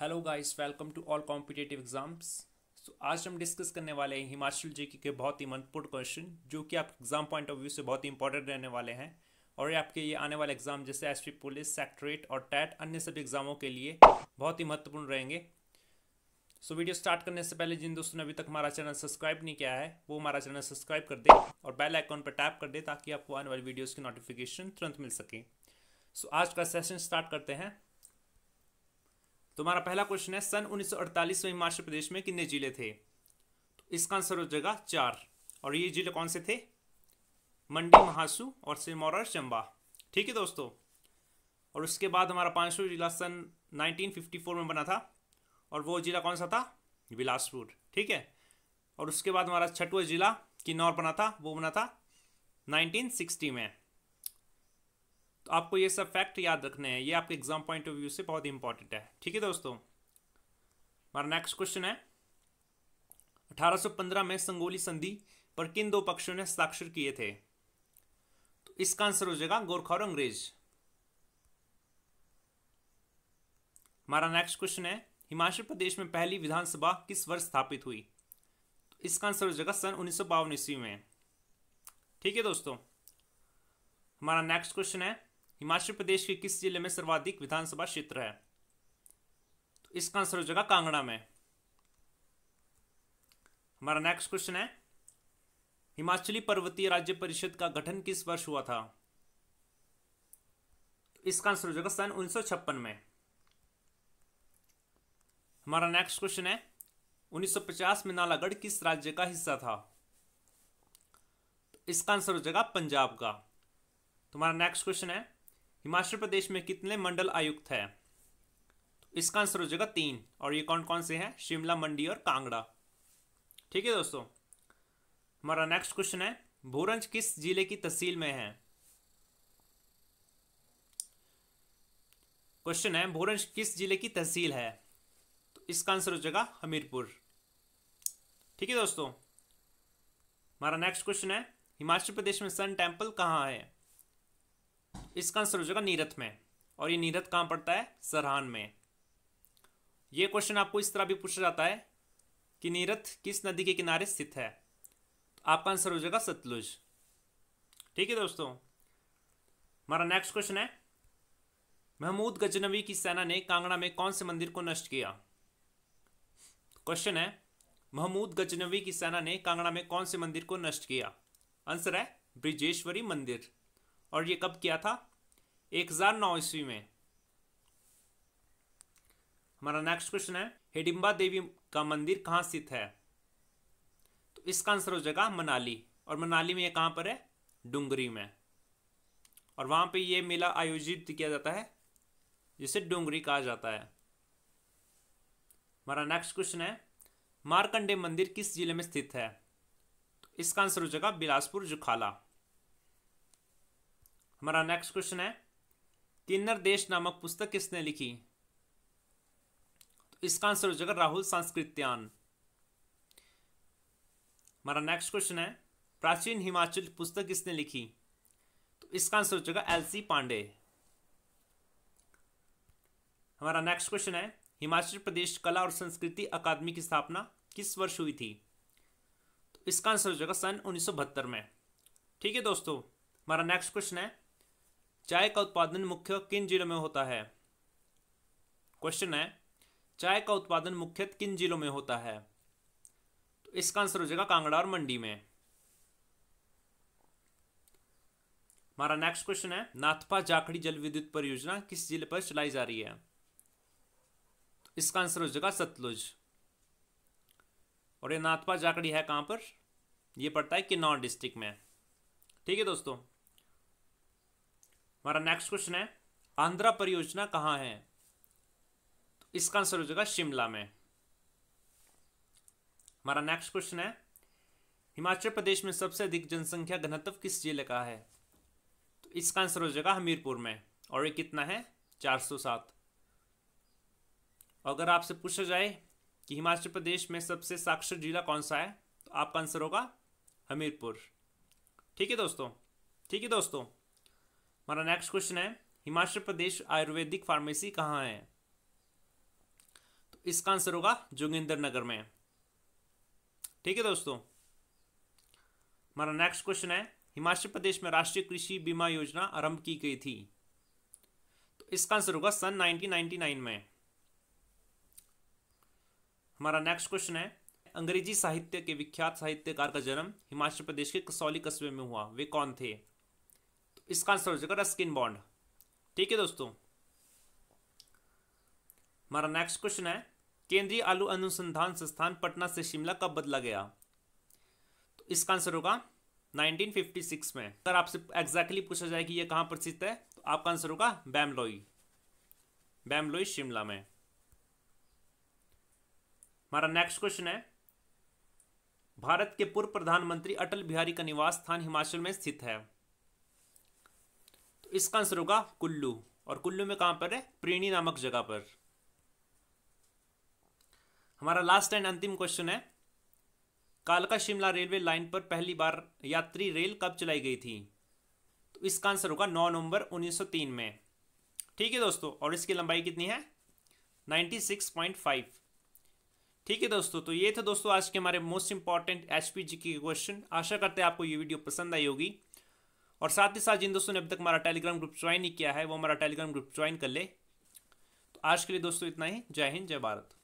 hello guys welcome to all competitive exams so आज हम discuss करने वाले हैं हिमाचल जी के बहुत ही महत्वपूर्ण क्वेश्चन जो कि आप एग्जाम पॉइंट ऑफ व्यू से बहुत ही इंपॉर्टेंट रहने वाले हैं और ये आपके ये आने वाले एग्जाम जैसे एस पुलिस सेक्ट्रेट और टैट अन्य सभी एग्जामों के लिए बहुत ही महत्वपूर्ण रहेंगे सो so, वीडियो स्टार्ट करने से पहले जिन दोस्तों ने अभी तक हमारा चैनल सब्सक्राइब नहीं किया है वो हमारा चैनल सब्सक्राइब कर दे और बेल आइकॉन पर टैप कर दे ताकि आपको आने वाली वीडियोज़ की नोटिफिकेशन तुरंत मिल सके सो so, आज का सेशन स्टार्ट करते हैं तुम्हारा पहला क्वेश्चन है सन 1948 में हिमाचल प्रदेश में कितने जिले थे तो इसका आंसर हो जाएगा चार और ये जिले कौन से थे मंडी महासू और सिरमौर और चंबा ठीक है दोस्तों और उसके बाद हमारा पाँचवा जिला सन 1954 में बना था और वो जिला कौन सा था बिलासपुर ठीक है और उसके बाद हमारा छठवा जिला किन्नौर बना था वो बना था नाइनटीन में तो आपको ये सब फैक्ट याद रखने हैं ये आपके एग्जाम पॉइंट ऑफ व्यू से बहुत इंपॉर्टेंट है ठीक है दोस्तों हमारा नेक्स्ट क्वेश्चन है 1815 में संगोली संधि पर किन दो पक्षों ने हस्ताक्षर किए थे तो इसका आंसर हो जाएगा गोरखा और अंग्रेज हमारा नेक्स्ट क्वेश्चन है हिमाचल प्रदेश में पहली विधानसभा किस वर्ष स्थापित हुई तो इसका आंसर हो जाएगा सन उन्नीस ईस्वी में ठीक है दोस्तों हमारा नेक्स्ट क्वेश्चन है हिमाचल प्रदेश के किस जिले में सर्वाधिक विधानसभा क्षेत्र है तो इसका आंसर हो जाएगा कांगड़ा में हमारा नेक्स्ट क्वेश्चन है हिमाचली पर्वतीय राज्य परिषद का गठन किस वर्ष हुआ था तो इसका आंसर हो जाएगा सन उन्नीस में हमारा नेक्स्ट क्वेश्चन है 1950 में नालागढ़ किस राज्य का हिस्सा था तो इसका आंसर हो जाएगा पंजाब का तुम्हारा नेक्स्ट क्वेश्चन है हिमाचल प्रदेश में कितने मंडल आयुक्त है तो इसका आंसर हो जाएगा तीन और ये कौन कौन से हैं शिमला मंडी और कांगड़ा ठीक है दोस्तों हमारा नेक्स्ट क्वेश्चन है भोरंज किस जिले की तहसील में है क्वेश्चन है भोरंज किस जिले की तहसील है तो इसका आंसर हो जाएगा हमीरपुर ठीक है दोस्तों हमारा नेक्स्ट क्वेश्चन है हिमाचल प्रदेश में सन टेम्पल कहाँ है इसका आंसर हो जाएगा नीरथ में और ये नीरथ कहाँ पड़ता है सरहान में ये क्वेश्चन आपको इस तरह भी पूछा जाता है कि नीरथ किस नदी के किनारे स्थित है तो आपका आंसर हो जाएगा सतलुज ठीक है दोस्तों हमारा नेक्स्ट क्वेश्चन है महमूद गजनवी की सेना ने कांगड़ा में कौन से मंदिर को नष्ट किया क्वेश्चन है महमूद गजनवी की सेना ने कांगड़ा में कौन से मंदिर को नष्ट किया आंसर है ब्रिजेश्वरी मंदिर और ये कब किया था एक हजार नौ ईस्वी में हमारा नेक्स्ट क्वेश्चन है हिडिम्बा देवी का मंदिर कहाँ स्थित है तो इसका आंसर हो जाएगा मनाली और मनाली में ये कहाँ पर है डूंगरी में और वहाँ पे ये मेला आयोजित किया जाता है जिसे डूंगरी कहा जाता है हमारा नेक्स्ट क्वेश्चन है मारकंडे मंदिर किस जिले में स्थित है तो इसका आंसर हो जाएगा बिलासपुर जुखाला हमारा नेक्स्ट क्वेश्चन है किन्नर देश नामक पुस्तक किसने लिखी तो इसका आंसर हो जाएगा राहुल सांस्कृत्यान हमारा नेक्स्ट क्वेश्चन है प्राचीन हिमाचल पुस्तक किसने लिखी तो इसका आंसर हो जाएगा एलसी पांडे हमारा नेक्स्ट क्वेश्चन है हिमाचल प्रदेश कला और संस्कृति अकादमी की स्थापना किस वर्ष हुई थी तो इसका आंसर हो जाएगा सन उन्नीस में ठीक है दोस्तों हमारा नेक्स्ट क्वेश्चन है चाय का उत्पादन मुख्य किन जिलों में होता है क्वेश्चन है चाय का उत्पादन मुख्यतः किन जिलों में होता है तो इसका आंसर हो जाएगा कांगड़ा और मंडी में हमारा नेक्स्ट क्वेश्चन है नाथपा जाखड़ी जल विद्युत परियोजना किस जिले पर चलाई जा रही है तो इसका आंसर हो जाएगा सतलुज और ये नाथपा जाखड़ी है कहां पर यह पड़ता है किन्नौर डिस्ट्रिक्ट में ठीक है दोस्तों हमारा नेक्स्ट क्वेश्चन है आंध्रा परियोजना कहाँ है तो इसका आंसर हो जाएगा शिमला में हमारा नेक्स्ट क्वेश्चन है हिमाचल प्रदेश में सबसे अधिक जनसंख्या घनत्व किस जिले का है तो इसका आंसर हो जाएगा हमीरपुर में और ये कितना है 407 अगर आपसे पूछा जाए कि हिमाचल प्रदेश में सबसे साक्षर जिला कौन सा है तो आपका आंसर होगा हमीरपुर ठीक है दोस्तों ठीक है दोस्तों हमारा नेक्स्ट क्वेश्चन है हिमाचल प्रदेश आयुर्वेदिक फार्मेसी कहाँ है तो इसका आंसर होगा जोगिंदर नगर में ठीक है दोस्तों हमारा नेक्स्ट क्वेश्चन है हिमाचल प्रदेश में राष्ट्रीय कृषि बीमा योजना आरंभ की गई थी तो इसका आंसर होगा सन 1999 में हमारा नेक्स्ट क्वेश्चन है अंग्रेजी साहित्य के विख्यात साहित्यकार का जन्म हिमाचल प्रदेश के कसौली कस्बे में हुआ वे कौन थे इसका आंसर हो जाएगा रस्किन बॉन्ड ठीक है दोस्तों हमारा नेक्स्ट क्वेश्चन है केंद्रीय आलू अनुसंधान संस्थान पटना से शिमला कब बदला गया तो इसका आंसर होगा 1956 में अगर आपसे एग्जैक्टली पूछा जाए कि यह कहां प्रसिद्ध है तो आपका आंसर होगा बैमलोई बैमलोई शिमला में हमारा नेक्स्ट क्वेश्चन है भारत के पूर्व प्रधानमंत्री अटल बिहारी का निवास स्थान हिमाचल में स्थित है तो इसका आंसर होगा कुल्लू और कुल्लू में कहां पर है प्रीणी नामक जगह पर हमारा लास्ट एंड अंतिम क्वेश्चन है कालका शिमला रेलवे लाइन पर पहली बार यात्री रेल कब चलाई गई थी तो इसका आंसर होगा 9 नवंबर 1903 में ठीक है दोस्तों और इसकी लंबाई कितनी है 96.5 ठीक है दोस्तों तो ये थे दोस्तों आज के हमारे most important H P G के क्वेश्चन आशा करते हैं आपको ये वीडियो पसंद आई होगी और साथ ही साथ जिन दोस्तों ने अभी तक हमारा टेलीग्राम ग्रुप ज्वाइन नहीं किया है वो हमारा टेलीग्राम ग्रुप ज्वाइन कर ले तो आज के लिए दोस्तों इतना ही जय हिंद जय भारत